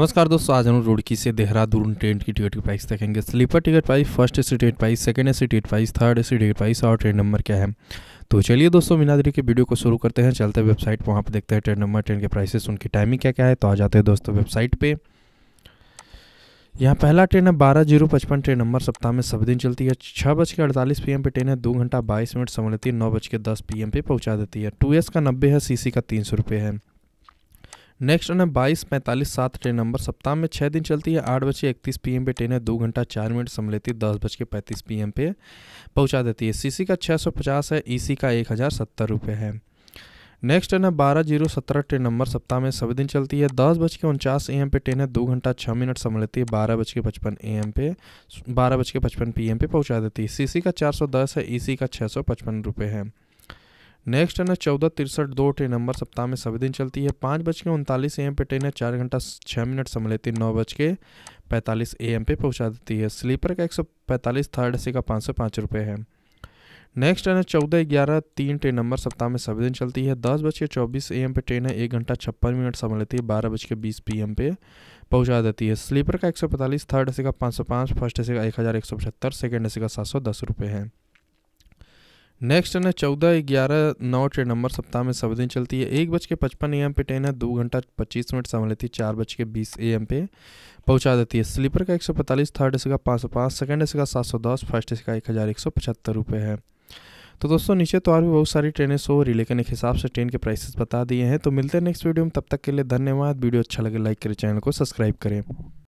नमस्कार दोस्तों आज हम रुड़की से देहरादून ट्रेन की टिकट की प्राइस देखेंगे sleeper ticket price first AC ticket price second AC ticket price third AC ticket price और ट्रेन नंबर क्या है तो चलिए दोस्तों मीनादरी के वीडियो को शुरू करते हैं चलते हैं वेबसाइट पर वहाँ पर देखते हैं ट्रेन नंबर ट्रेन के प्राइसेस उनकी टाइमिंग क्या क्या है तो आ जाते हैं दोस्तों वेबसाइट पर यहाँ पहला ट्रेन है बारह जीरो पचपन ट्रेन नंबर सप्ताह में सब दिन चलती है छः बज के अड़तालीस पी पे ट्रेन है दो घंटा बाईस मिनट लेती है नौ बज के दस पी पे पहुँचा देती है टू का नब्बे है सी का तीन सौ रुपये है नेक्स्ट ऑन है बाईस पैंतालीस सात ट्रेन नंबर सप्ताह में छः दिन चलती है आठ बजे इकतीस पी एम पे ट्रेन है दो घंटा चार मिनट लेती है दस बज के पैंतीस पी एम पे पहुँचा देती है सी का छः सौ पचास है ई e का एक हज़ार सत्तर रुपये है नेक्स्ट ट्रेन है बारह जीरो सत्रह ट्रेन नंबर सप्ताह में सभी दिन चलती है दस बज के उनचास ए एम पे ट्रेन है दो घंटा छः मिनट समय लेती है बारह बज के पचपन ए एम पे बारह बज के पचपन पी एम पे पहुँचा देती है सी का चार सौ दस है ई e का छः सौ पचपन रुपये है नेक्स्ट है ना चौदह तिरसठ दो ट्रेन नंबर सप्ताह में सभी दिन चलती है पाँच बज के उनतालीस ए एम पे ट्रेन है चार घंटा छः मिनट समय लेती है नौ बज के पैंतालीस ए एम पे पहुँचा देती है स्लीपर का एक सौ पैंतालीस थर्ड ए का पाँच सौ पाँच रुपये है नेक्स्ट है ना चौदह ग्यारह तीन ट्रेन नंबर सप्ताह में सभी दिन चलती है दस बज के चौबीस ए एम पे ट्रेन है एक घंटा छप्पन मिनट समय लेती है बारह बज के बीस पी एम पे पहुँचा देती है स्लीपर का एक सौ पैंतालीस थर्ड सी का पाँच सौ पाँच फर्स्ट सी का एक हज़ार एक सौ पचहत्तर सेकेंड सी का सात सौ दस रुपये है नेक्स्ट है चौदह ग्यारह नौ ट्रेन नंबर सप्ताह में सब दिन चलती है एक बज के पचपन ए एम पे ट्रेन है दो घंटा पच्चीस मिनट समय लेती है चार बज के बीस ए एम पे पहुंचा देती है स्लीपर का एक सौ पैंतालीस थर्ड इसका का पाँच सौ पाँच सेकेंड इसका का सात सौ दस फर्स्ट इसका का एक हज़ार एक सौ पचहत्तर रुपये है तो दोस्तों नीचे तो और भी बहुत सारी ट्रेनें सो रही लेकिन एक हिसाब से ट्रेन के प्राइसेस बता दिए हैं तो मिलते हैं नेक्स्ट वीडियो में तब तक के लिए धन्यवाद वीडियो अच्छा लगे लाइक करें चैनल को सब्सक्राइब करें